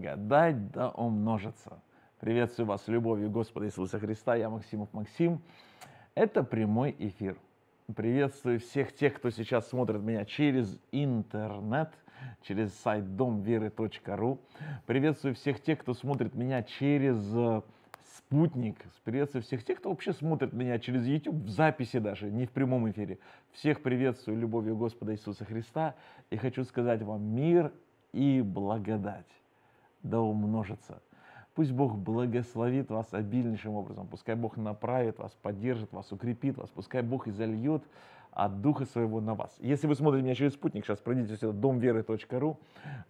благодать да умножится. Приветствую вас с любовью Господа Иисуса Христа. Я Максимов Максим. Это прямой эфир. Приветствую всех тех, кто сейчас смотрит меня через интернет, через сайт домверы.ру. Приветствую всех тех, кто смотрит меня через э, спутник. Приветствую всех тех, кто вообще смотрит меня через YouTube, в записи даже, не в прямом эфире. Всех приветствую любовью Господа Иисуса Христа и хочу сказать вам мир и благодать да умножится. Пусть Бог благословит вас обильнейшим образом, пускай Бог направит вас, поддержит вас, укрепит вас, пускай Бог изольет от Духа Своего на вас. Если вы смотрите меня через спутник, сейчас пройдите сюда домверы.ру,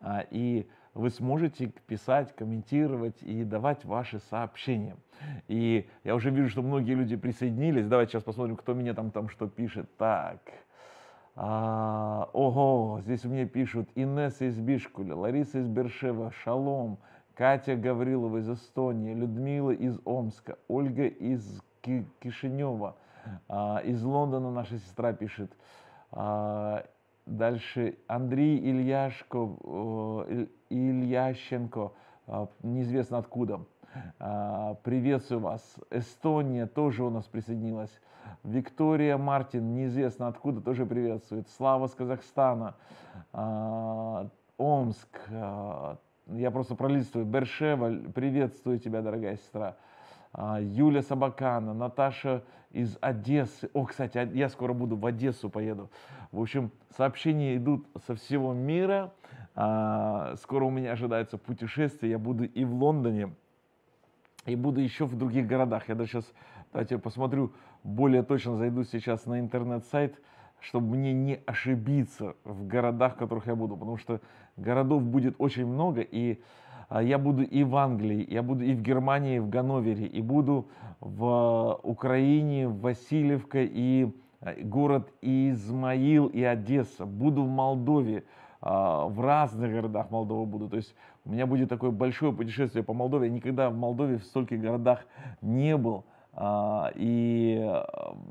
а, и вы сможете писать, комментировать и давать ваши сообщения. И я уже вижу, что многие люди присоединились. Давайте сейчас посмотрим, кто меня там, там что пишет. Так, а, ого, здесь мне пишут Инесса из Бишкуля, Лариса из Бершева, Шалом, Катя Гаврилова из Эстонии, Людмила из Омска, Ольга из Ки Кишинева, а, из Лондона наша сестра пишет. А, дальше Андрей Ильяшко, э, Ильященко, а, неизвестно откуда. А, приветствую вас. Эстония тоже у нас присоединилась. Виктория Мартин, неизвестно откуда, тоже приветствует. Слава с Казахстана. А, Омск. А, я просто пролистываю. Бершеваль, приветствую тебя, дорогая сестра. Юля Сабакана. Наташа из Одессы. О, кстати, я скоро буду в Одессу поеду. В общем, сообщения идут со всего мира. Скоро у меня ожидается путешествие. Я буду и в Лондоне, и буду еще в других городах. Я даже сейчас, давайте я посмотрю, более точно зайду сейчас на интернет-сайт, чтобы мне не ошибиться в городах, в которых я буду, потому что городов будет очень много, и а, я буду и в Англии, я буду и в Германии, и в Ганновере, и буду в а, Украине, в Васильевка, и а, город Измаил, и Одесса, буду в Молдове, в разных городах Молдовы буду. То есть у меня будет такое большое путешествие по Молдове. Я никогда в Молдове в стольких городах не был. А, и э,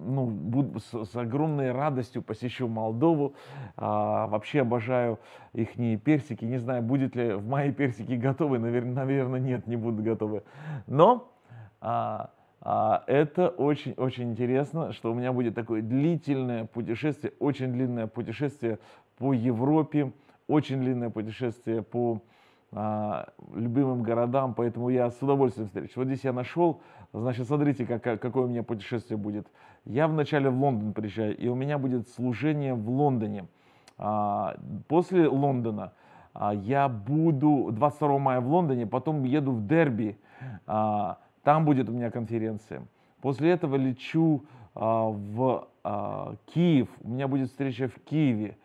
ну, буду, с, огромной радостью посещу Молдову. А, вообще обожаю их персики. Не знаю, будет ли в мае персики готовы. Наверное, нет, не будут готовы. Но а, это очень-очень интересно, что у меня будет такое длительное путешествие, очень длинное путешествие по Европе, очень длинное путешествие по а, любимым городам, поэтому я с удовольствием встречу. Вот здесь я нашел, значит, смотрите, как, какое у меня путешествие будет. Я вначале в Лондон приезжаю, и у меня будет служение в Лондоне. А, после Лондона а, я буду 22 мая в Лондоне, потом еду в Дерби, а, там будет у меня конференция. После этого лечу а, в а, Киев, у меня будет встреча в Киеве.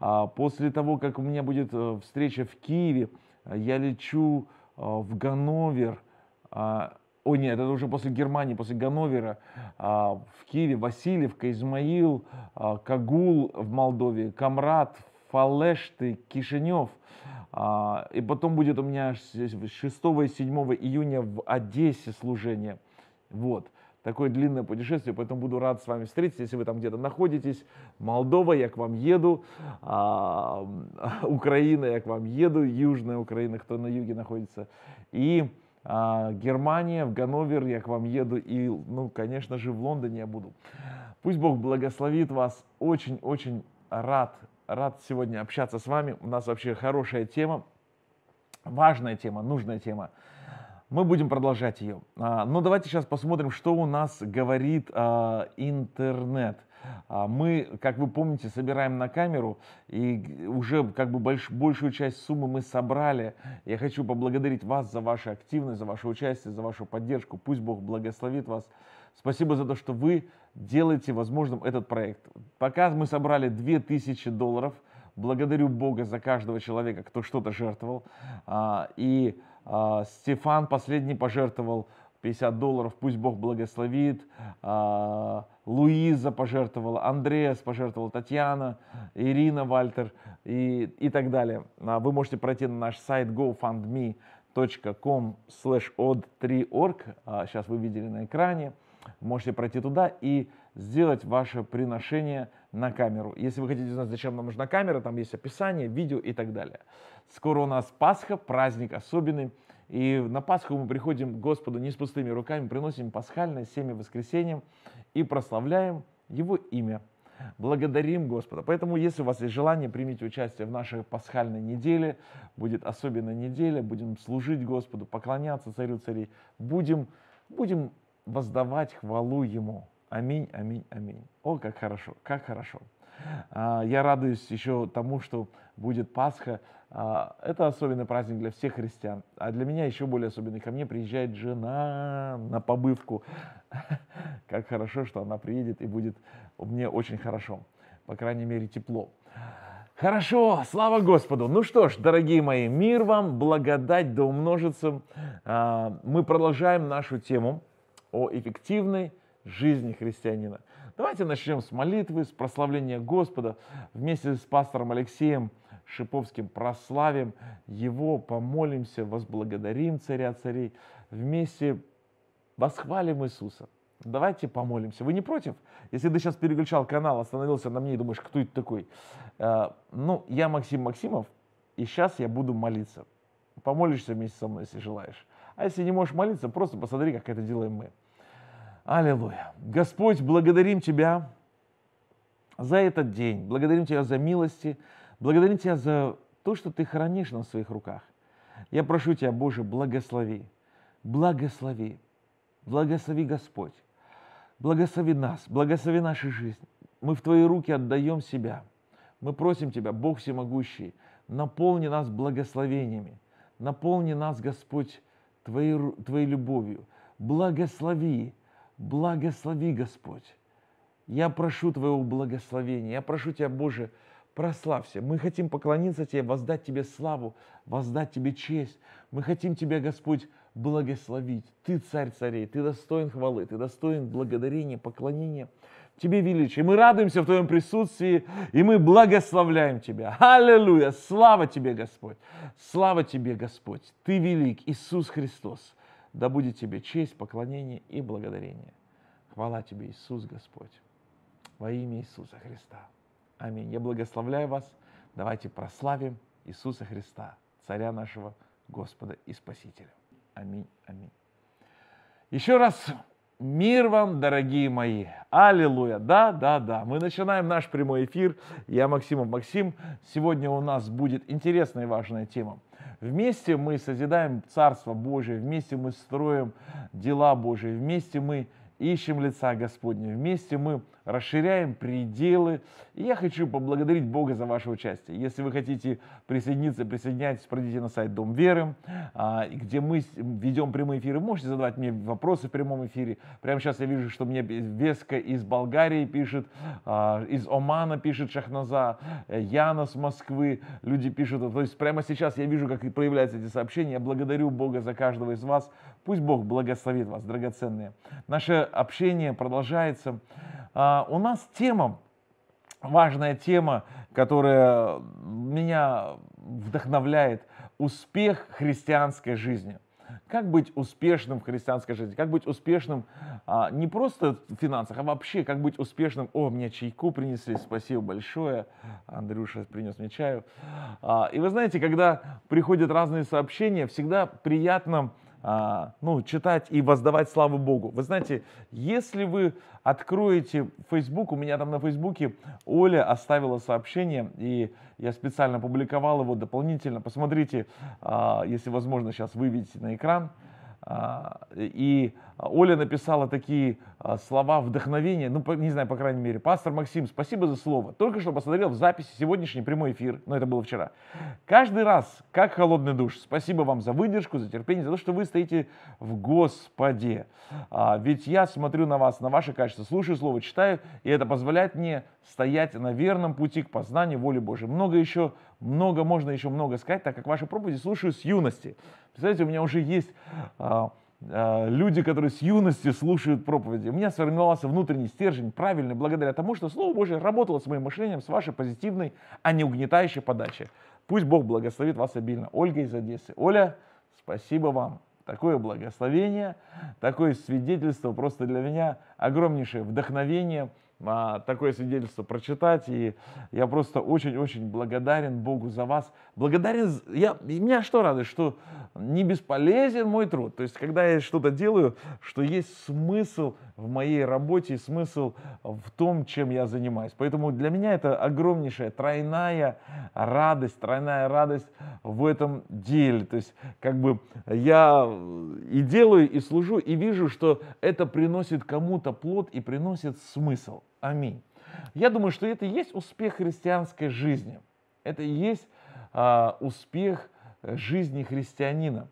А, после того, как у меня будет э, встреча в Киеве, Э, я лечу э, в Ганновер, а, о нет, это уже после Германии, после Ганновера, а, в Киеве, Васильевка, Измаил, а, Кагул в Молдове, Камрад, Фалешты, Кишинев. И потом будет у меня 6 и 7 июня в Одессе служение. Вот такое длинное путешествие, поэтому буду рад с вами встретиться, если вы там где-то находитесь. Молдова, я к вам еду, а, Украина, я к вам еду, Южная Украина, кто на юге находится, и а, Германия, в Ганновер, я к вам еду, и, ну, конечно же, в Лондоне я буду. Пусть Бог благословит вас, очень-очень рад, рад сегодня общаться с вами, у нас вообще хорошая тема, важная тема, нужная тема. Мы будем продолжать ее. А, но давайте сейчас посмотрим, что у нас говорит а, интернет. А, мы, как вы помните, собираем на камеру, и уже как бы больш, большую часть суммы мы собрали. Я хочу поблагодарить вас за вашу активность, за ваше участие, за вашу поддержку. Пусть Бог благословит вас. Спасибо за то, что вы делаете возможным этот проект. Пока мы собрали 2000 долларов. Благодарю Бога за каждого человека, кто что-то жертвовал. И а, Стефан последний пожертвовал 50 долларов, пусть Бог благословит. А, Луиза пожертвовала, Андреас пожертвовал, Татьяна, Ирина Вальтер и, и так далее. А, вы можете пройти на наш сайт gofundme.com slash od3org. Сейчас вы видели на экране можете пройти туда и сделать ваше приношение на камеру. Если вы хотите узнать, зачем нам нужна камера, там есть описание, видео и так далее. Скоро у нас Пасха, праздник особенный. И на Пасху мы приходим к Господу не с пустыми руками, приносим пасхальное семя воскресеньем и прославляем Его имя. Благодарим Господа. Поэтому, если у вас есть желание, примите участие в нашей пасхальной неделе. Будет особенная неделя. Будем служить Господу, поклоняться Царю Царей. Будем, будем воздавать хвалу Ему. Аминь, аминь, аминь. О, как хорошо, как хорошо. А, я радуюсь еще тому, что будет Пасха. А, это особенный праздник для всех христиан. А для меня еще более особенный. Ко мне приезжает жена на побывку. Как хорошо, что она приедет и будет мне очень хорошо. По крайней мере, тепло. Хорошо, слава Господу. Ну что ж, дорогие мои, мир вам, благодать да умножится. А, мы продолжаем нашу тему о эффективной жизни христианина. Давайте начнем с молитвы, с прославления Господа. Вместе с пастором Алексеем Шиповским прославим Его, помолимся, возблагодарим Царя Царей. Вместе восхвалим Иисуса. Давайте помолимся. Вы не против? Если ты сейчас переключал канал, остановился на мне и думаешь, кто это такой? Э, ну, я Максим Максимов, и сейчас я буду молиться. Помолишься вместе со мной, если желаешь. А если не можешь молиться, просто посмотри, как это делаем мы. Аллилуйя. Господь, благодарим Тебя за этот день. Благодарим Тебя за милости. Благодарим Тебя за то, что Ты хранишь нас в своих руках. Я прошу Тебя, Боже, благослови. Благослови. Благослови, Господь. Благослови нас. Благослови нашу жизнь. Мы в Твои руки отдаем себя. Мы просим Тебя, Бог Всемогущий, наполни нас благословениями. Наполни нас, Господь, Твоей, Твоей любовью. Благослови, благослови, Господь. Я прошу Твоего благословения. Я прошу Тебя, Боже, прославься. Мы хотим поклониться Тебе, воздать Тебе славу, воздать Тебе честь. Мы хотим Тебя, Господь, благословить. Ты царь царей, Ты достоин хвалы, Ты достоин благодарения, поклонения. Тебе величие. Мы радуемся в Твоем присутствии, и мы благословляем Тебя. Аллилуйя! Слава Тебе, Господь! Слава Тебе, Господь! Ты велик, Иисус Христос! Да будет Тебе честь, поклонение и благодарение. Хвала Тебе, Иисус Господь! Во имя Иисуса Христа. Аминь. Я благословляю вас. Давайте прославим Иисуса Христа, Царя нашего, Господа и Спасителя. Аминь, аминь. Еще раз Мир вам, дорогие мои! Аллилуйя! Да, да, да. Мы начинаем наш прямой эфир. Я Максимов Максим. Сегодня у нас будет интересная и важная тема. Вместе мы созидаем Царство Божие, вместе мы строим дела Божие, вместе мы ищем лица Господня, вместе мы расширяем пределы. И я хочу поблагодарить Бога за ваше участие. Если вы хотите присоединиться, присоединяйтесь, пройдите на сайт Дом Веры, а, где мы ведем прямые эфиры. Можете задавать мне вопросы в прямом эфире. Прямо сейчас я вижу, что мне Веска из Болгарии пишет, а, из Омана пишет Шахназа, э, Яна с Москвы, люди пишут. То есть прямо сейчас я вижу, как проявляются эти сообщения. Я благодарю Бога за каждого из вас. Пусть Бог благословит вас, драгоценные. Наше общение продолжается. А, у нас тема, важная тема, которая меня вдохновляет. Успех христианской жизни. Как быть успешным в христианской жизни? Как быть успешным а, не просто в финансах, а вообще, как быть успешным? О, мне чайку принесли, спасибо большое. Андрюша принес мне чаю. А, и вы знаете, когда приходят разные сообщения, всегда приятно а, ну, читать и воздавать славу Богу. Вы знаете, если вы откроете Facebook, у меня там на Фейсбуке Оля оставила сообщение, и я специально публиковал его дополнительно. Посмотрите, а, если возможно, сейчас выведите на экран. А, и Оля написала такие а, слова вдохновения, ну, не знаю, по крайней мере. Пастор Максим, спасибо за слово. Только что посмотрел в записи сегодняшний прямой эфир, но ну, это было вчера. Каждый раз, как холодный душ, спасибо вам за выдержку, за терпение, за то, что вы стоите в Господе. А, ведь я смотрю на вас, на ваше качество, слушаю слово, читаю, и это позволяет мне стоять на верном пути к познанию воли Божьей. Много еще много можно еще много сказать, так как ваши проповеди слушаю с юности. Представляете, у меня уже есть а, а, люди, которые с юности слушают проповеди. У меня сформировался внутренний стержень, правильный, благодаря тому, что Слово Божье работало с моим мышлением, с вашей позитивной, а не угнетающей подачей. Пусть Бог благословит вас обильно. Ольга из Одессы. Оля, спасибо вам. Такое благословение, такое свидетельство просто для меня огромнейшее вдохновение – такое свидетельство прочитать. И я просто очень-очень благодарен Богу за вас. Благодарен, я, меня что радует, что не бесполезен мой труд. То есть, когда я что-то делаю, что есть смысл в моей работе, смысл в том, чем я занимаюсь. Поэтому для меня это огромнейшая тройная радость, тройная радость в этом деле. То есть, как бы я и делаю, и служу, и вижу, что это приносит кому-то плод и приносит смысл. Аминь. Я думаю, что это и есть успех христианской жизни. Это и есть а, э, успех жизни христианина.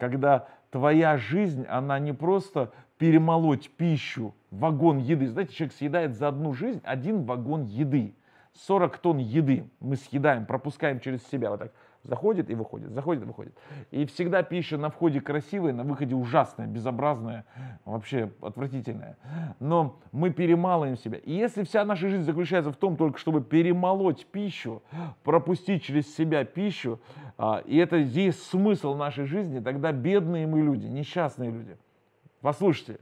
Когда твоя жизнь, она не просто перемолоть пищу, вагон еды. Знаете, человек съедает за одну жизнь один вагон еды. 40 тонн еды мы съедаем, пропускаем через себя вот так – Заходит и выходит, заходит и выходит. И всегда пища на входе красивая, на выходе ужасная, безобразная, вообще отвратительная. Но мы перемалываем себя. И если вся наша жизнь заключается в том, только чтобы перемолоть пищу, пропустить через себя пищу, а, и это есть смысл нашей жизни, тогда бедные мы люди, несчастные люди. Послушайте,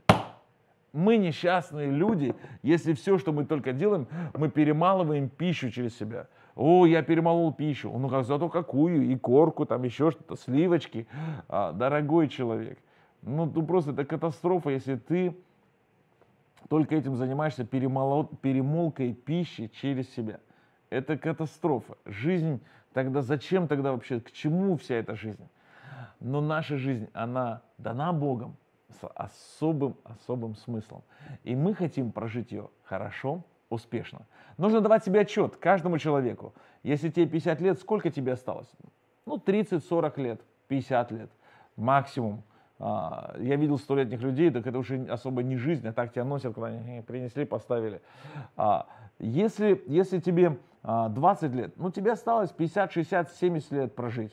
мы несчастные люди, если все, что мы только делаем, мы перемалываем пищу через себя. О, я перемолол пищу. Ну, как, зато какую, и корку, там еще что-то, сливочки. А, дорогой человек. Ну, ну, просто это катастрофа, если ты только этим занимаешься, перемолол, перемолкой пищи через себя. Это катастрофа. Жизнь тогда зачем тогда вообще, к чему вся эта жизнь? Но наша жизнь, она дана Богом с особым-особым смыслом. И мы хотим прожить ее хорошо, успешно. Нужно давать себе отчет каждому человеку. Если тебе 50 лет, сколько тебе осталось? Ну, 30-40 лет, 50 лет максимум. А, я видел столетних людей, так это уже особо не жизнь, а так тебя носят, когда «Э, принесли, поставили. А, если, если тебе 20 а, лет, ну тебе осталось 50, 60, 70 лет прожить.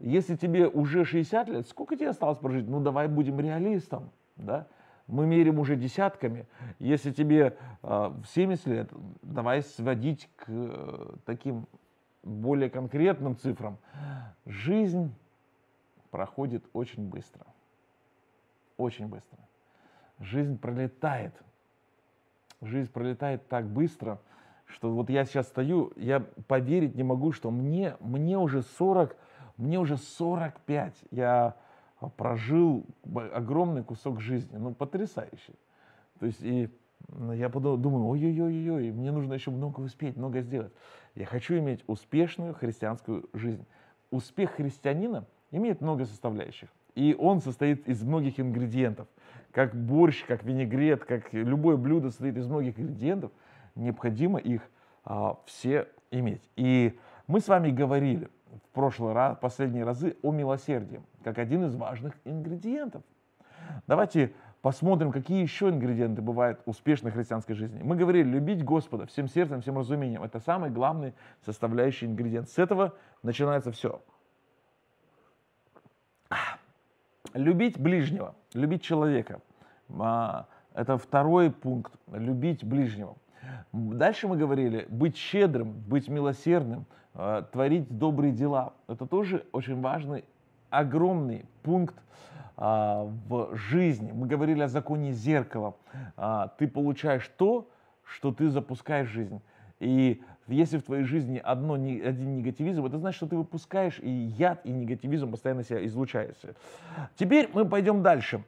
Если тебе уже 60 лет, сколько тебе осталось прожить? Ну давай будем реалистом, да? Мы мерим уже десятками. Если тебе а, в 70 лет, давай сводить к э, таким более конкретным цифрам. Жизнь проходит очень быстро. Очень быстро. Жизнь пролетает. Жизнь пролетает так быстро, что вот я сейчас стою, я поверить не могу, что мне, мне уже 40, мне уже 45. Я а, прожил огромный кусок жизни. Ну, потрясающе. То есть, и я подумал, думаю, ой-ой-ой-ой, мне нужно еще много успеть, много сделать. Я хочу иметь успешную христианскую жизнь. Успех христианина имеет много составляющих. И он состоит из многих ингредиентов. Как борщ, как винегрет, как любое блюдо состоит из многих ингредиентов. Необходимо их а, все иметь. И мы с вами говорили в прошлый раз, последние разы о милосердии как один из важных ингредиентов. Давайте посмотрим, какие еще ингредиенты бывают успешной христианской жизни. Мы говорили, любить Господа всем сердцем, всем разумением. Это самый главный составляющий ингредиент. С этого начинается все. Любить ближнего, любить человека. А, это второй пункт. Любить ближнего. Дальше мы говорили, быть щедрым, быть милосердным, а, творить добрые дела. Это тоже очень важный огромный пункт а, в жизни. Мы говорили о законе зеркала. А, ты получаешь то, что ты запускаешь жизнь. И если в твоей жизни одно, один негативизм, это значит, что ты выпускаешь и яд, и негативизм постоянно себя излучается. Теперь мы пойдем дальше.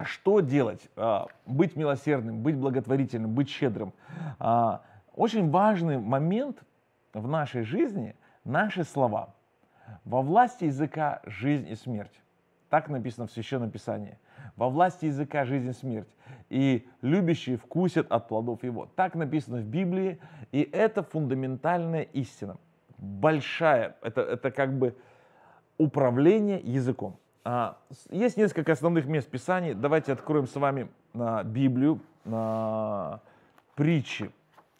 Что делать? А, быть милосердным, быть благотворительным, быть щедрым. А, очень важный момент в нашей жизни – наши слова – во власти языка жизнь и смерть. Так написано в Священном Писании. Во власти языка жизнь и смерть. И любящие вкусят от плодов его. Так написано в Библии. И это фундаментальная истина. Большая. Это, это как бы управление языком. А, есть несколько основных мест Писаний. Давайте откроем с вами а, Библию, а, притчи.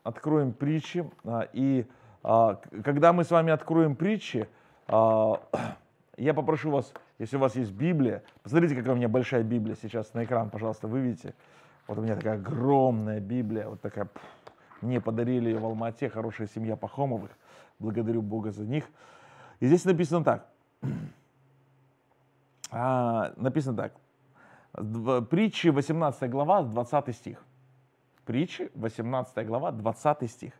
Откроем притчи. И когда мы с вами откроем притчи, а, я попрошу вас, если у вас есть Библия, посмотрите, какая у меня большая Библия сейчас на экран, пожалуйста, выведите. Вот у меня такая огромная Библия, вот такая. мне подарили ее в Алмате, хорошая семья Пахомовых. Благодарю Бога за них. И здесь написано так. А, написано так. Притчи 18 глава, 20 стих. Притчи 18 глава, 20 стих.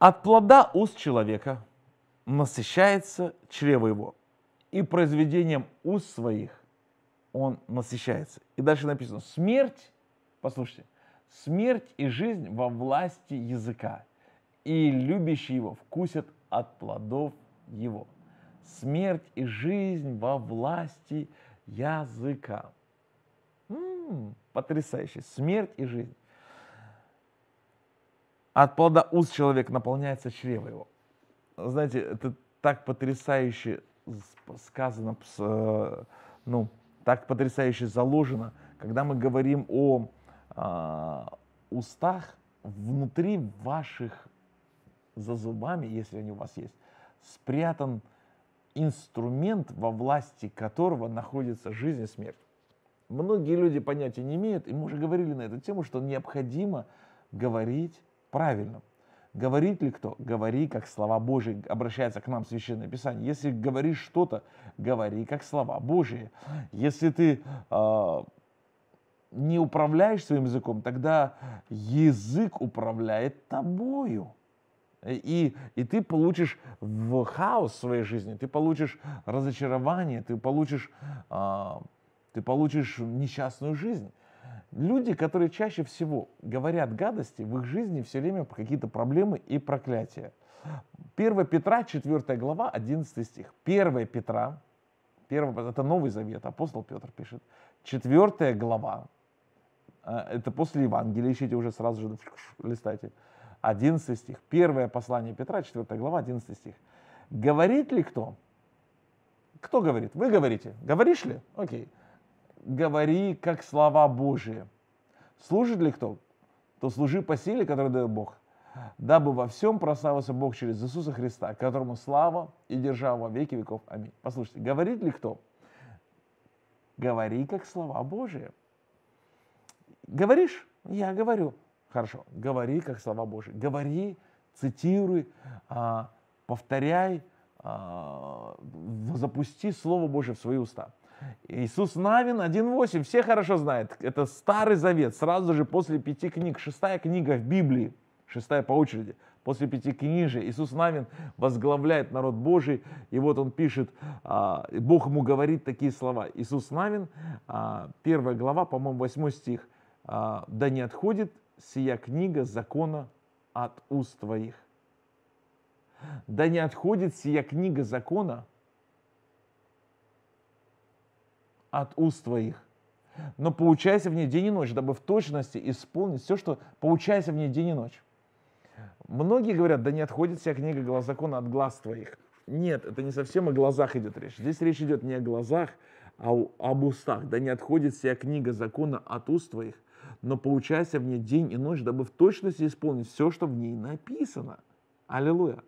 От плода уст человека – насыщается чрево его, и произведением уст своих он насыщается. И дальше написано, смерть, послушайте, смерть и жизнь во власти языка, и любящие его вкусят от плодов его. Смерть и жизнь во власти языка. М-м, потрясающе. Смерть и жизнь. От плода уст человек наполняется чрево его знаете, это так потрясающе сказано, э, ну, так потрясающе заложено, когда мы говорим о э, устах, внутри ваших, за зубами, если они у вас есть, спрятан инструмент, во власти которого находится жизнь и смерть. Многие люди понятия не имеют, и мы уже говорили на эту тему, что необходимо говорить правильно. Говорит ли кто? Говори, как слова Божьи. Обращается к нам Священное Писание. Если говоришь что-то, говори, как слова Божьи. Если ты э, не управляешь своим языком, тогда язык управляет тобою. И, и ты получишь в хаос в своей жизни, ты получишь разочарование, ты получишь, э, ты получишь несчастную жизнь. Люди, которые чаще всего говорят гадости, в их жизни все время какие-то проблемы и проклятия. 1 Петра, 4 глава, 11 стих. 1 Петра, 1, это Новый Завет, апостол Петр пишет. 4 глава, э, это после Евангелия, ищите уже сразу же, листайте. 11 стих. Первое послание Петра, 4 глава, 11 стих. Говорит ли кто? Кто говорит? Вы говорите. Говоришь ли? Окей. Okay говори, как слова Божие. Служит ли кто? То служи по силе, которую дает Бог, дабы во всем прославился Бог через Иисуса Христа, которому слава и держава во веки веков. Аминь. Послушайте, говорит ли кто? Говори, как слова Божие. Говоришь? Я говорю. Хорошо. Говори, как слова Божие. Говори, цитируй, а, повторяй, а, запусти Слово Божие в свои уста. Иисус Навин 1.8, все хорошо знают, это Старый Завет, сразу же после пяти книг, шестая книга в Библии, шестая по очереди, после пяти книжек Иисус Навин возглавляет народ Божий, и вот он пишет, а, Бог ему говорит такие слова. Иисус Навин, а, первая глава, по-моему, восьмой стих, «А, «Да не отходит сия книга закона от уст твоих». «Да не отходит сия книга закона от уст твоих. Но поучайся в ней день и ночь, дабы в точности исполнить все, что поучайся в ней день и ночь. Многие говорят, да не отходит вся книга глаз закона от глаз твоих. Нет, это не совсем о глазах идет речь. Здесь речь идет не о глазах, а об устах. Да не отходит вся книга закона от уст твоих, но поучайся в ней день и ночь, дабы в точности исполнить все, что в ней написано. Аллилуйя.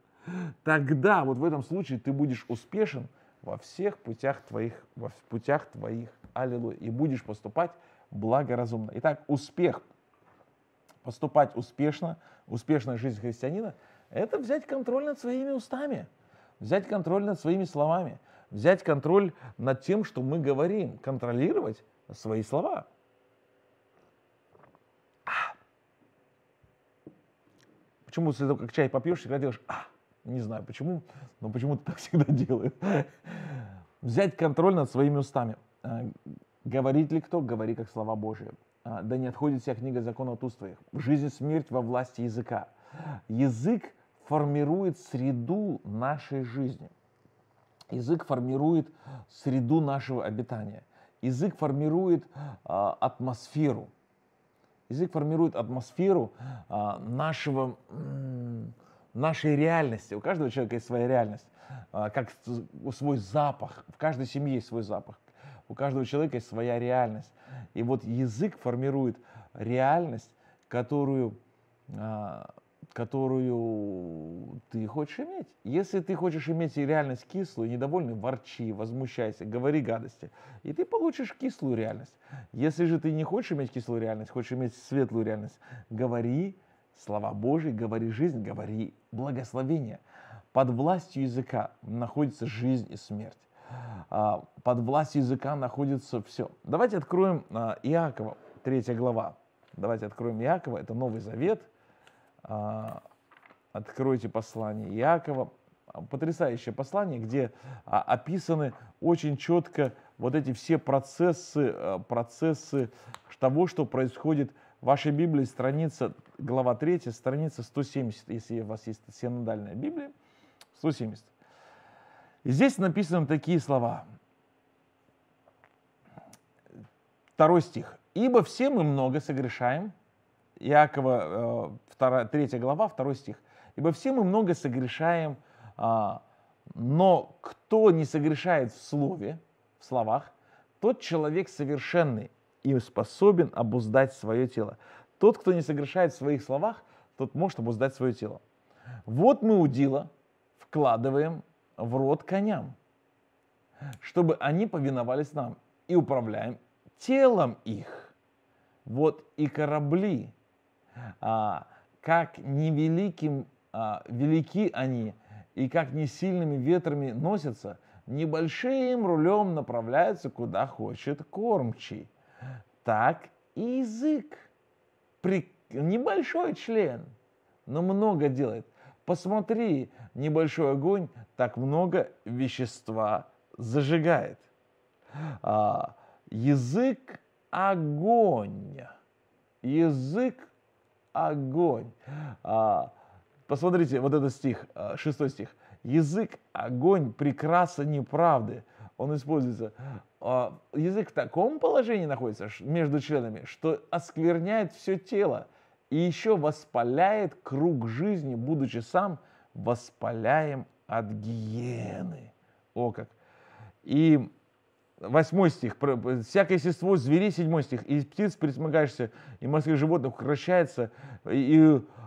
Тогда вот в этом случае ты будешь успешен – во всех путях твоих, во путях твоих, аллилуйя, и будешь поступать благоразумно. Итак, успех, поступать успешно, успешная жизнь христианина, это взять контроль над своими устами, взять контроль над своими словами, взять контроль над тем, что мы говорим, контролировать свои слова. А! Почему, если только чай попьешь, всегда делаешь «а»? Не знаю почему, но почему-то так всегда делаю. Взять контроль над своими устами. Э, говорит ли кто, говори как слова Божие. Э, да не отходит вся книга от уст твоих. Жизнь и смерть во власти языка. Язык формирует среду нашей жизни. Язык формирует среду нашего обитания. Язык формирует э, атмосферу. Язык формирует атмосферу нашего нашей реальности. У каждого человека есть своя реальность, а, как свой запах. В каждой семье есть свой запах. У каждого человека есть своя реальность. И вот язык формирует реальность, которую, а, которую ты хочешь иметь. Если ты хочешь иметь реальность кислую, недовольный, ворчи, возмущайся, говори гадости. И ты получишь кислую реальность. Если же ты не хочешь иметь кислую реальность, хочешь иметь светлую реальность, говори, Слова Божьи, говори жизнь, говори благословение. Под властью языка находится жизнь и смерть. А, под властью языка находится все. Давайте откроем а, Иакова, 3 глава. Давайте откроем Иакова, это Новый Завет. А, откройте послание Иакова. Потрясающее послание, где описаны очень четко вот эти все процессы, процессы того, что происходит в вашей Библии, страница глава 3, страница 170, если у вас есть синодальная Библия, 170. Здесь написаны такие слова. Второй стих. «Ибо все мы много согрешаем». Иакова 2, э, 3 глава, 2 стих. «Ибо все мы много согрешаем, а, но кто не согрешает в слове, в словах, тот человек совершенный и способен обуздать свое тело. Тот, кто не согрешает в своих словах, тот может обуздать свое тело. Вот мы удила вкладываем в рот коням, чтобы они повиновались нам, и управляем телом их. Вот и корабли, а, как невеликим а, велики они, и как не сильными ветрами носятся, небольшим рулем направляются куда хочет кормчий. Так и язык при... небольшой член, но много делает. Посмотри, небольшой огонь так много вещества зажигает. А, язык огонь. Язык огонь. А, посмотрите, вот этот стих, э, шестой стих. Язык огонь, прекраса неправды – он используется. А, язык в таком положении находится между членами, что оскверняет все тело и еще воспаляет круг жизни, будучи сам воспаляем от гиены. О как! И восьмой стих. Э, «Всякое естество зверей» седьмой стих. «И птиц присмыкаешься, и морских животных укращается, и, и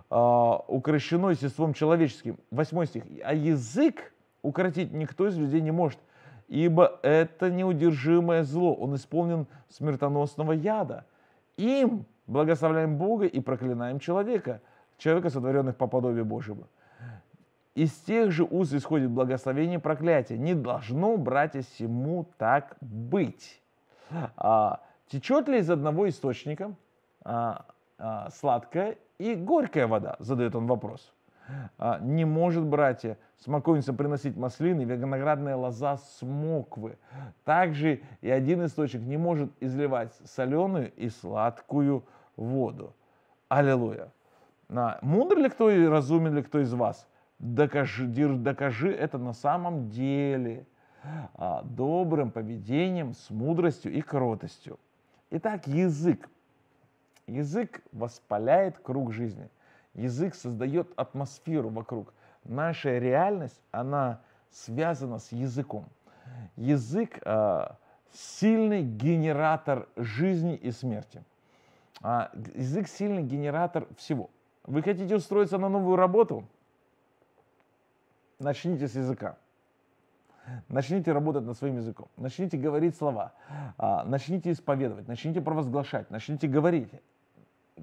э, укращено естеством человеческим». Восьмой стих. «А язык укоротить никто из людей не может, ибо это неудержимое зло, он исполнен смертоносного яда. Им благословляем Бога и проклинаем человека, человека, сотворенных по подобию Божьему. Из тех же уст исходит благословение и проклятие. Не должно, братья, всему так быть. А, течет ли из одного источника а, а, сладкая и горькая вода? Задает он вопрос. А, не может, братья, смоковницам приносить маслины, виноградная лоза смоквы. Также и один источник не может изливать соленую и сладкую воду. Аллилуйя. На мудр ли кто и разумен ли кто из вас? Докажи, докажи это на самом деле а, добрым поведением, с мудростью и кротостью. Итак, язык. Язык воспаляет круг жизни. Язык создает атмосферу вокруг наша реальность, она связана с языком. Язык э, сильный генератор жизни и смерти. А, язык сильный генератор всего. Вы хотите устроиться на новую работу? Начните с языка. Начните работать над своим языком. Начните говорить слова. А, начните исповедовать. Начните провозглашать. Начните говорить.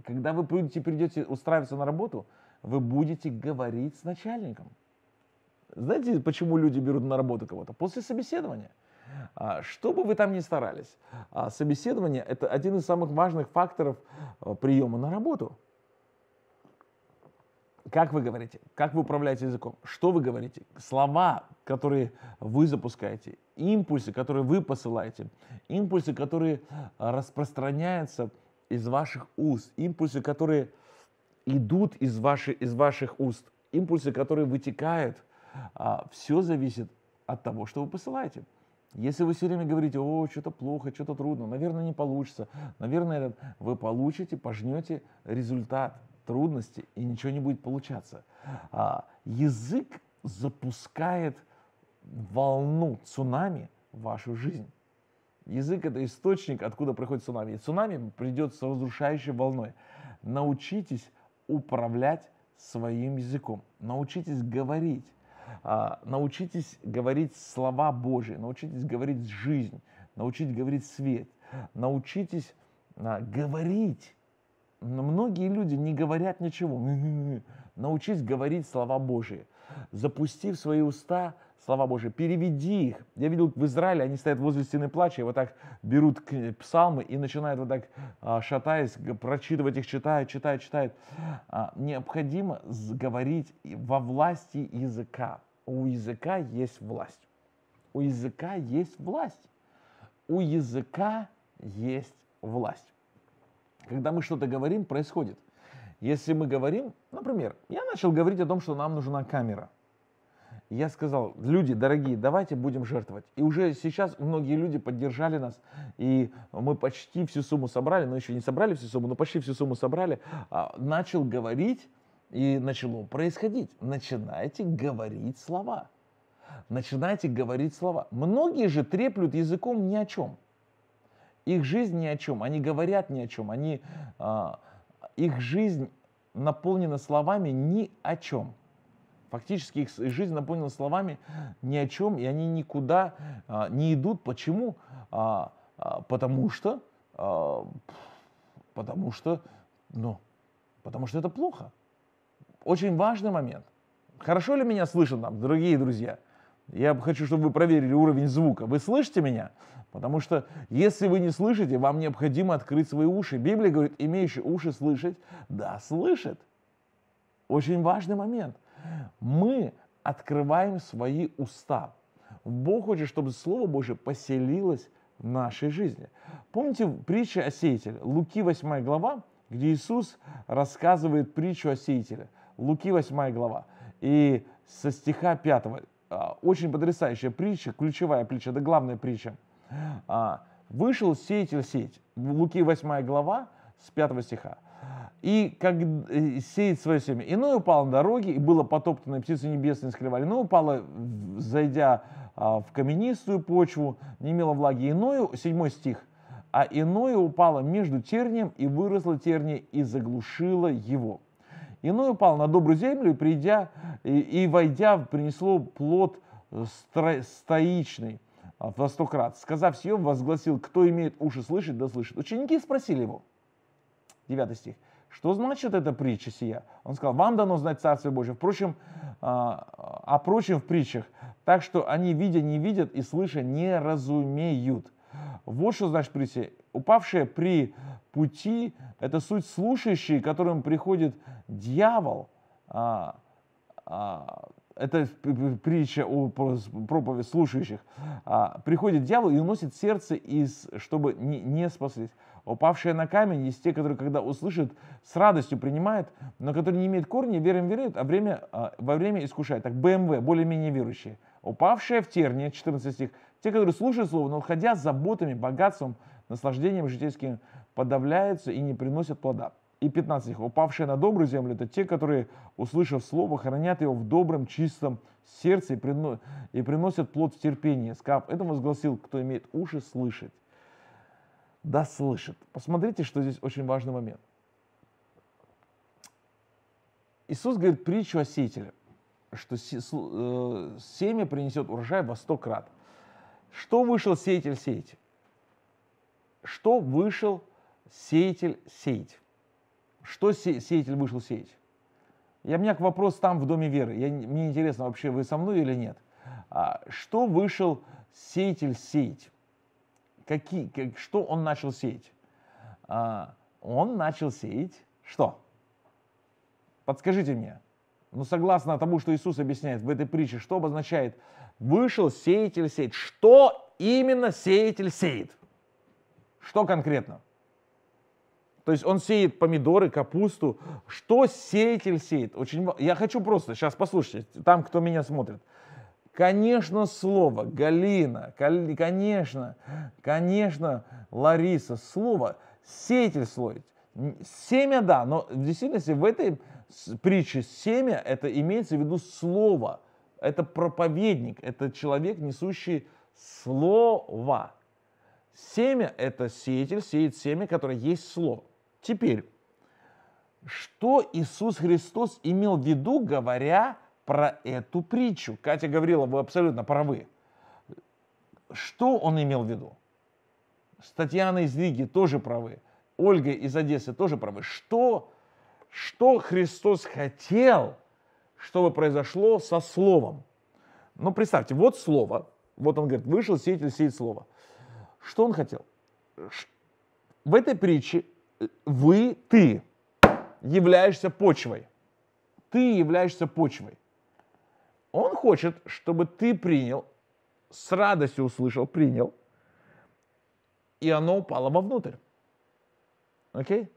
Когда вы будете придете устраиваться на работу, вы будете говорить с начальником. Знаете, почему люди берут на работу кого-то? После собеседования. А, что бы вы там ни старались, а, собеседование – это один из самых важных факторов а, приема на работу. Как вы говорите, как вы управляете языком, что вы говорите, слова, которые вы запускаете, импульсы, которые вы посылаете, импульсы, которые распространяются из ваших уст, импульсы, которые идут из, ваших из ваших уст, импульсы, которые вытекают, а, все зависит от того, что вы посылаете. Если вы все время говорите, о, что-то плохо, что-то трудно, наверное, не получится, наверное, вы получите, пожнете результат трудности, и ничего не будет получаться. А, язык запускает волну цунами в вашу жизнь. Язык – это источник, откуда приходит цунами. И цунами придет с разрушающей волной. Научитесь управлять своим языком. Научитесь говорить. А, научитесь говорить слова Божьи, научитесь говорить жизнь, научитесь говорить свет, научитесь а, говорить. Но Многие люди не говорят ничего. Научись говорить слова Божьи. Запусти в свои уста слова Божьи, переведи их. Я видел в Израиле, они стоят возле стены плача, и вот так берут псалмы и начинают вот так, а, шатаясь, прочитывать их, читают, читают, читают. А, необходимо говорить во власти языка. У языка есть власть. У языка есть власть. У языка есть власть. Когда мы что-то говорим, происходит. Если мы говорим, например, я начал говорить о том, что нам нужна камера я сказал, люди дорогие, давайте будем жертвовать. И уже сейчас многие люди поддержали нас, и мы почти всю сумму собрали, но еще не собрали всю сумму, но почти всю сумму собрали. А, начал говорить, и начало происходить. Начинайте говорить слова. Начинайте говорить слова. Многие же треплют языком ни о чем. Их жизнь ни о чем, они говорят ни о чем, они, э, их жизнь наполнена словами ни о чем. Фактически их жизнь наполнена словами ни о чем, и они никуда а, не идут. Почему? А, а, потому что, а, потому что, ну, потому что это плохо. Очень важный момент. Хорошо ли меня слышно, там, дорогие друзья? Я хочу, чтобы вы проверили уровень звука. Вы слышите меня? Потому что если вы не слышите, вам необходимо открыть свои уши. Библия говорит, имеющий уши слышать, да, слышит. Очень важный момент мы открываем свои уста. Бог хочет, чтобы Слово Божье поселилось в нашей жизни. Помните притчу о сеятеле? Луки 8 глава, где Иисус рассказывает притчу о сеятеле. Луки 8 глава. И со стиха 5. А, очень потрясающая притча, ключевая притча, да главная притча. А, вышел сеятель сеять. Луки 8 глава с 5 стиха и как э, сеет свое семя. Иное упало на дороге, и было потоптанное птицы небесные скрывали. Иное упало, зайдя а, в каменистую почву, не имело влаги. Иное, седьмой стих, а иное упало между тернием, и выросло терние, и заглушило его. Иное упало на добрую землю, и придя и, и войдя, принесло плод э, стро, стоичный а, во сто крат. Сказав сие, возгласил, кто имеет уши слышать, да слышит. Ученики спросили его, девятый стих, что значит эта притча сия? Он сказал, вам дано знать Царствие Божие. Впрочем, а, а, а прочим в притчах, так что они, видя, не видят и слыша, не разумеют. Вот что значит притча. Упавшие при пути – это суть слушающие, которым приходит дьявол. А, а, это притча о проповеди слушающих. А, приходит дьявол и уносит сердце, из, чтобы не, не спаслись упавшие на камень, есть те, которые, когда услышат, с радостью принимают, но которые не имеют корня, верим верят; а время, а, во время искушают. Так БМВ, более-менее верующие. Упавшие в терне 14 стих, те, которые слушают слово, но уходя с заботами, богатством, наслаждением житейским, подавляются и не приносят плода. И 15 стих, упавшие на добрую землю, это те, которые, услышав слово, хранят его в добром, чистом сердце и, и приносят плод в терпении. Скап, это возгласил, кто имеет уши слышать да слышит. Посмотрите, что здесь очень важный момент. Иисус говорит притчу о сеятеле, что э, семя принесет урожай во сто крат. Что вышел сеятель сеять? Что вышел сеятель сеять? Что се, сеятель вышел сеять? Я, у меня вопрос там в Доме веры. Я, мне интересно, вообще вы со мной или нет? А, что вышел сеятель сеять? какие, как, что он начал сеять? А, он начал сеять что? Подскажите мне. Ну, согласно тому, что Иисус объясняет в этой притче, что обозначает «вышел сеятель сеять». Что именно сеятель сеет? Что конкретно? То есть он сеет помидоры, капусту. Что сеятель сеет? Очень... Я хочу просто, сейчас послушайте, там, кто меня смотрит – Конечно, слово, Галина, конечно, конечно, Лариса, слово, сеятель слой. Семя, да, но в действительности в этой притче семя, это имеется в виду слово. Это проповедник, это человек, несущий слово. Семя – это сеятель, сеет семя, которое есть слово. Теперь, что Иисус Христос имел в виду, говоря про эту притчу. Катя говорила вы абсолютно правы. Что он имел в виду? С Татьяной из Риги тоже правы. Ольга из Одессы тоже правы. Что, что Христос хотел, чтобы произошло со словом? Ну, представьте, вот слово. Вот он говорит, вышел сеятель сеять слово. Что он хотел? В этой притче э, вы, ты, являешься почвой. Ты являешься почвой. Он хочет, чтобы ты принял, с радостью услышал, принял, и оно упало вовнутрь. Окей?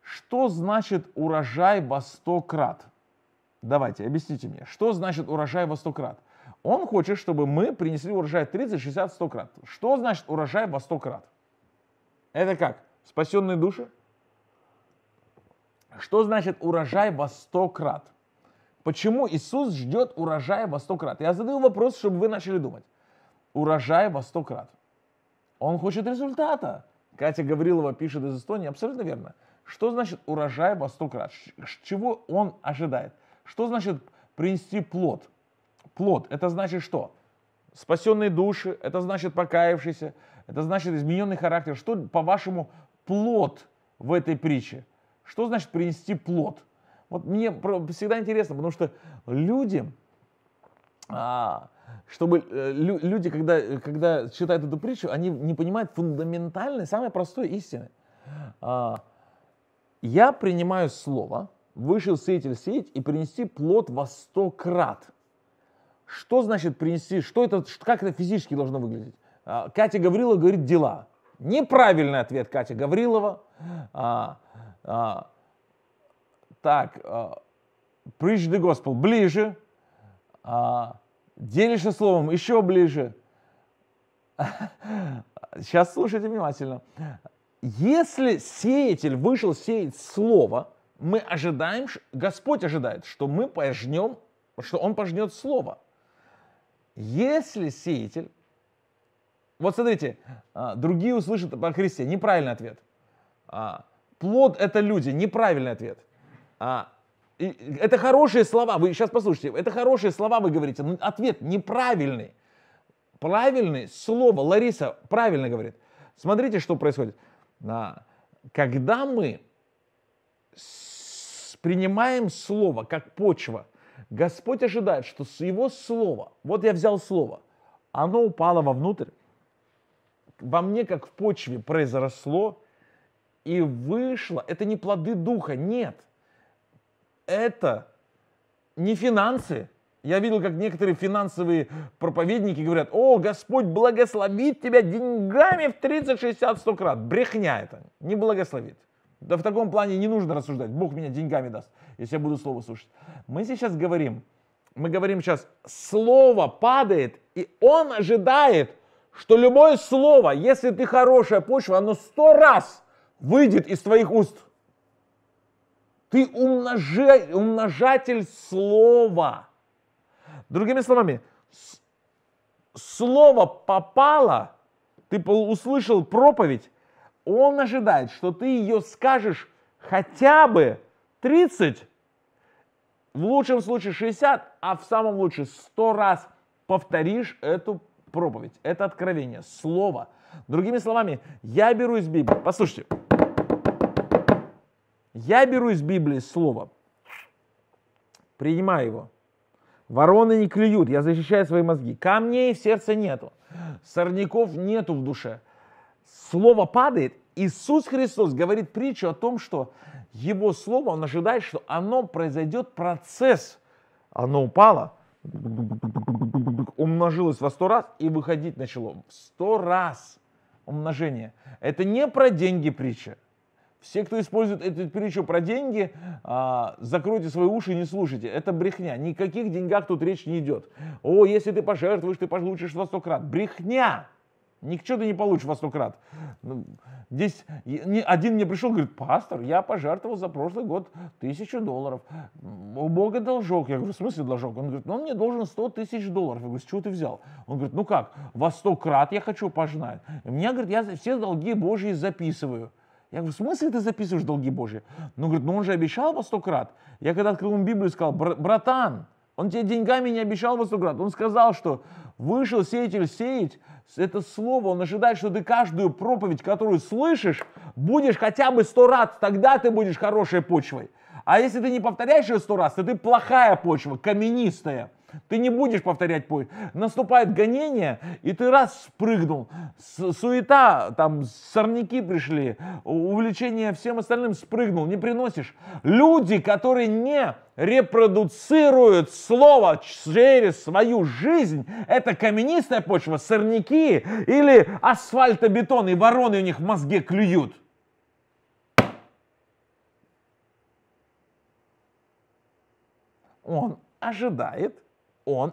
Что значит урожай во сто крат? Давайте, объясните мне, что значит урожай во сто крат? Он хочет, чтобы мы принесли урожай 30, 60, 100 крат. Что значит урожай во 100 крат? Это как? Спасенные души? Что значит урожай во 100 крат? Почему Иисус ждет урожая во сто крат? Я задаю вопрос, чтобы вы начали думать. Урожай во сто крат. Он хочет результата. Катя Гаврилова пишет из Эстонии, абсолютно верно. Что значит урожай во сто крат? Чего он ожидает? Что значит принести плод? Плод – это значит что? Спасенные души, это значит покаявшийся, это значит измененный характер. Что, по-вашему, плод в этой притче? Что значит принести плод? Вот мне всегда интересно, потому что люди, а, чтобы э, люди, когда, когда читают эту притчу, они не понимают фундаментальной, самой простой истины. А, Я принимаю слово, вышел сеятель сеять и принести плод во сто крат. Что значит принести? Что это, как это физически должно выглядеть? А, Катя Гаврилова говорит дела. Неправильный ответ Катя Гаврилова. Так, preach the gospel ближе, а, делишься словом еще ближе. Сейчас слушайте внимательно. Если сеятель вышел сеять слово, мы ожидаем, Господь ожидает, что мы пожнем, что Он пожнет слово. Если сеятель, вот смотрите, а, другие услышат о Христе, неправильный ответ. А, плод это люди, неправильный ответ. А, и, это хорошие слова, вы сейчас послушайте, это хорошие слова вы говорите, но ответ неправильный. Правильное слово, Лариса правильно говорит. Смотрите, что происходит. А, когда мы принимаем слово как почва, Господь ожидает, что с его слова, вот я взял слово, оно упало вовнутрь, во мне как в почве произросло и вышло. Это не плоды духа, нет это не финансы. Я видел, как некоторые финансовые проповедники говорят, о, Господь благословит тебя деньгами в 30, 60, 100 крат. Брехня это, не благословит. Да в таком плане не нужно рассуждать. Бог меня деньгами даст, если я буду слово слушать. Мы сейчас говорим, мы говорим сейчас, слово падает, и он ожидает, что любое слово, если ты хорошая почва, оно сто раз выйдет из твоих уст. Ты умножи, умножатель слова. Другими словами, слово попало, ты услышал проповедь, он ожидает, что ты ее скажешь хотя бы 30, в лучшем случае 60, а в самом лучшем 100 раз повторишь эту проповедь, это откровение, слово. Другими словами, я беру из Библии, послушайте, я беру из Библии слово, принимаю его. Вороны не клюют, я защищаю свои мозги. Камней в сердце нету, сорняков нету в душе. Слово падает, Иисус Христос говорит притчу о том, что Его Слово, Он ожидает, что оно произойдет процесс. Оно упало, умножилось во сто раз и выходить начало. сто раз умножение. Это не про деньги притча. Все, кто использует эту притчу про деньги, а, закройте свои уши и не слушайте. Это брехня. Никаких деньгах тут речь не идет. О, если ты пожертвуешь, ты получишь во сто крат. Брехня! Ничего ты не получишь во сто крат. Ну, здесь один мне пришел, говорит, пастор, я пожертвовал за прошлый год тысячу долларов. У Бога должок. Я говорю, в смысле должок? Он говорит, ну он мне должен сто тысяч долларов. Я говорю, с чего ты взял? Он говорит, ну как, во сто крат я хочу пожинать. Меня, говорит, я все долги Божьи записываю. Я говорю, в смысле ты записываешь долги Божьи? Ну, говорит, ну он же обещал по сто крат. Я когда открыл ему Библию, сказал, братан, он тебе деньгами не обещал во сто крат. Он сказал, что вышел сеятель сеять, это слово, он ожидает, что ты каждую проповедь, которую слышишь, будешь хотя бы сто раз, тогда ты будешь хорошей почвой. А если ты не повторяешь ее сто раз, то ты плохая почва, каменистая. Ты не будешь повторять поиск. Наступает гонение, и ты раз спрыгнул. суета, там сорняки пришли, увлечение всем остальным спрыгнул, не приносишь. Люди, которые не репродуцируют слово через свою жизнь. Это каменистая почва, сорняки или асфальтобетон, и вороны у них в мозге клюют. Он ожидает, он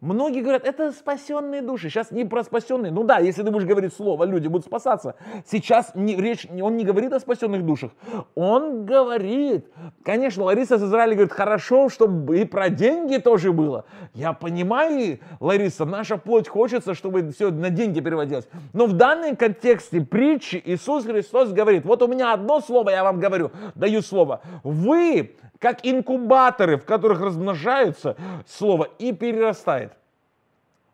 Многие говорят, это спасенные души. Сейчас не про спасенные. Ну да, если ты будешь говорить слово, люди будут спасаться. Сейчас не, речь, он не говорит о спасенных душах. Он говорит. Конечно, Лариса из Израиля говорит, хорошо, чтобы и про деньги тоже было. Я понимаю, Лариса, наша плоть хочется, чтобы все на деньги переводилось. Но в данном контексте притчи Иисус Христос говорит, вот у меня одно слово, я вам говорю, даю слово. Вы как инкубаторы, в которых размножаются слово и перерастает.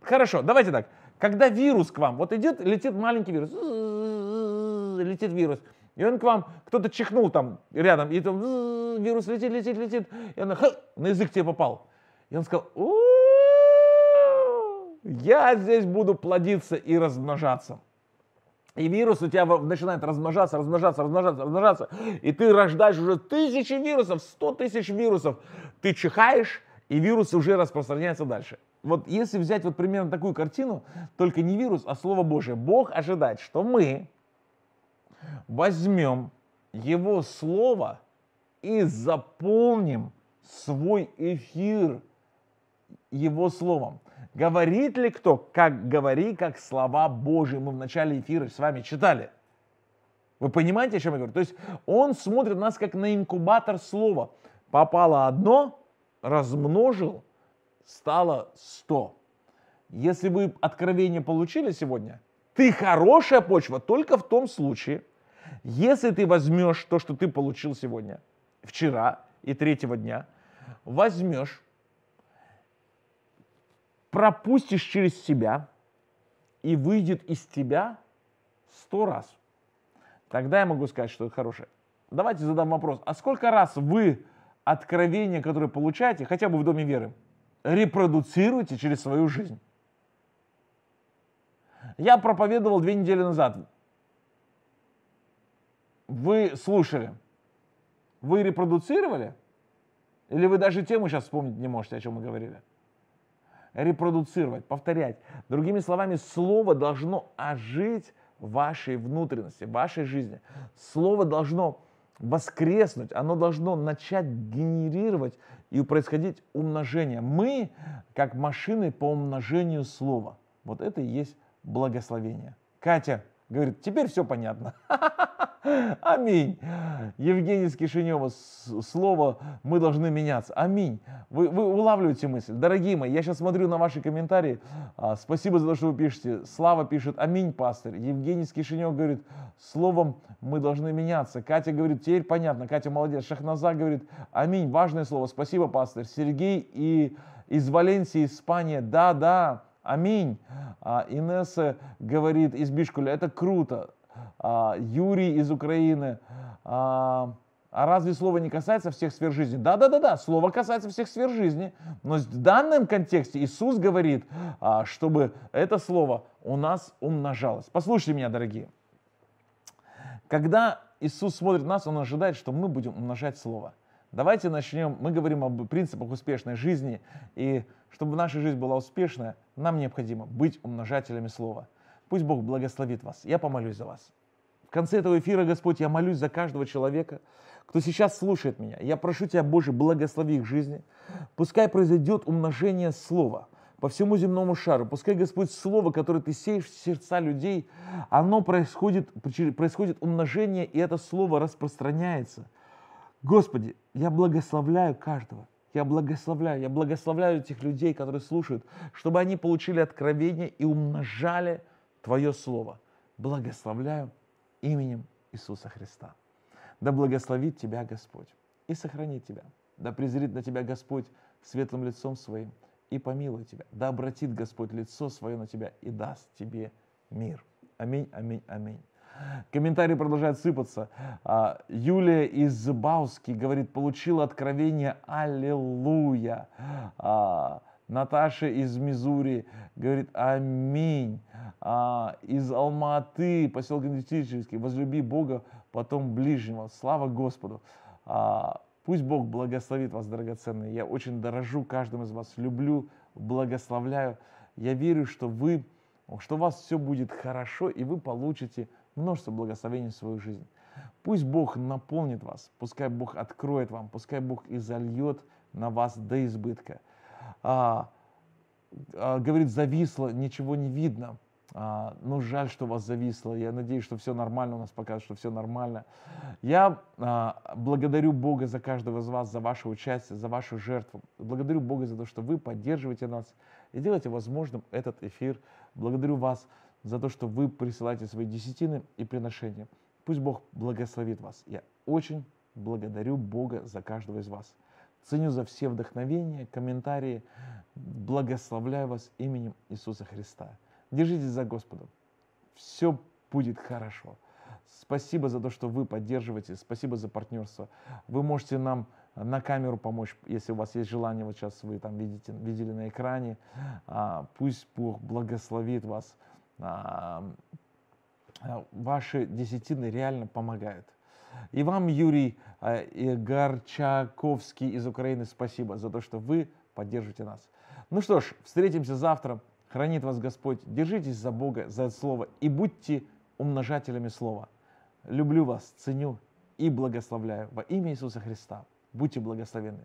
Хорошо, давайте так. Когда вирус к вам, вот идет, летит маленький вирус, летит вирус, и он к вам, кто-то чихнул там рядом, и там вирус летит, летит, летит, и он на язык тебе попал. И он сказал, я здесь буду плодиться и размножаться. И вирус у тебя начинает размножаться, размножаться, размножаться, размножаться. И ты рождаешь уже тысячи вирусов, сто тысяч вирусов. Ты чихаешь, и вирус уже распространяется дальше. Вот если взять вот примерно такую картину, только не вирус, а Слово Божие. Бог ожидает, что мы возьмем Его Слово и заполним свой эфир Его Словом. Говорит ли кто, как говори, как слова Божьи? Мы в начале эфира с вами читали. Вы понимаете, о чем я говорю? То есть он смотрит нас как на инкубатор слова. Попало одно, размножил, стало сто. Если вы откровение получили сегодня, ты хорошая почва только в том случае, если ты возьмешь то, что ты получил сегодня, вчера и третьего дня, возьмешь пропустишь через себя, и выйдет из тебя сто раз. Тогда я могу сказать, что это хорошее. Давайте задам вопрос. А сколько раз вы откровения, которые получаете, хотя бы в Доме веры, репродуцируете через свою жизнь? Я проповедовал две недели назад. Вы слушали. Вы репродуцировали? Или вы даже тему сейчас вспомнить не можете, о чем мы говорили? репродуцировать, повторять. Другими словами, слово должно ожить в вашей внутренности, в вашей жизни. Слово должно воскреснуть, оно должно начать генерировать и происходить умножение. Мы как машины по умножению слова. Вот это и есть благословение. Катя, Говорит, теперь все понятно. Аминь. Евгений из Кишинева, слово «мы должны меняться». Аминь. Вы, вы улавливаете мысль. Дорогие мои, я сейчас смотрю на ваши комментарии. А, спасибо за то, что вы пишете. Слава пишет «Аминь, пастор. Евгений из говорит «словом мы должны меняться». Катя говорит «теперь понятно». Катя молодец. Шахназа говорит «Аминь». Важное слово. Спасибо, пастор. Сергей и из Валенсии, Испания. Да, да. Аминь. А, Инесса говорит из Бишкуля, это круто. А, Юрий из Украины. А, а разве слово не касается всех сфер жизни? Да, да, да, да, слово касается всех сфер жизни. Но в данном контексте Иисус говорит, а, чтобы это слово у нас умножалось. Послушайте меня, дорогие. Когда Иисус смотрит нас, Он ожидает, что мы будем умножать слово. Давайте начнем. Мы говорим об принципах успешной жизни. И чтобы наша жизнь была успешная, нам необходимо быть умножателями слова. Пусть Бог благословит вас. Я помолюсь за вас. В конце этого эфира, Господь, я молюсь за каждого человека, кто сейчас слушает меня. Я прошу Тебя, Боже, благослови их жизни. Пускай произойдет умножение слова по всему земному шару. Пускай, Господь, слово, которое Ты сеешь в сердца людей, оно происходит, происходит умножение, и это слово распространяется. Господи, я благословляю каждого. Я благословляю, я благословляю этих людей, которые слушают, чтобы они получили откровение и умножали Твое Слово. Благословляю именем Иисуса Христа. Да благословит Тебя Господь и сохранит Тебя. Да презрит на Тебя Господь светлым лицом Своим и помилует Тебя. Да обратит Господь лицо Свое на Тебя и даст Тебе мир. Аминь, аминь, аминь. Комментарии продолжают сыпаться. А, Юлия из Бауски говорит, получила откровение, аллилуйя. А, Наташа из Мизури говорит «Аминь». А, из Алматы, поселок Индустрический, «Возлюби Бога, потом ближнего». Слава Господу! пусть Бог благословит вас, драгоценные. Я очень дорожу каждым из вас, люблю, благословляю. Я верю, что вы, что у вас все будет хорошо, и вы получите множество благословений в свою жизнь. Пусть Бог наполнит вас, пускай Бог откроет вам, пускай Бог и зальет на вас до избытка. А, а, говорит, зависло, ничего не видно. А, ну, жаль, что у вас зависло. Я надеюсь, что все нормально у нас пока что все нормально. Я а, благодарю Бога за каждого из вас, за ваше участие, за вашу жертву. Благодарю Бога за то, что вы поддерживаете нас и делаете возможным этот эфир. Благодарю вас за то, что вы присылаете свои десятины и приношения. Пусть Бог благословит вас. Я очень благодарю Бога за каждого из вас. Ценю за все вдохновения, комментарии. Благословляю вас именем Иисуса Христа. Держитесь за Господом. Все будет хорошо. Спасибо за то, что вы поддерживаете. Спасибо за партнерство. Вы можете нам на камеру помочь, если у вас есть желание. Вот сейчас вы там видите, видели на экране. А, пусть Бог благословит вас. Э, ваши десятины реально помогают. И вам, Юрий э, Горчаковский из Украины, спасибо за то, что вы поддержите нас. Ну что ж, встретимся завтра. Хранит вас Господь. Держитесь за Бога, за Слово и будьте умножателями Слова. Люблю вас, ценю и благословляю. Во имя Иисуса Христа. Будьте благословенны.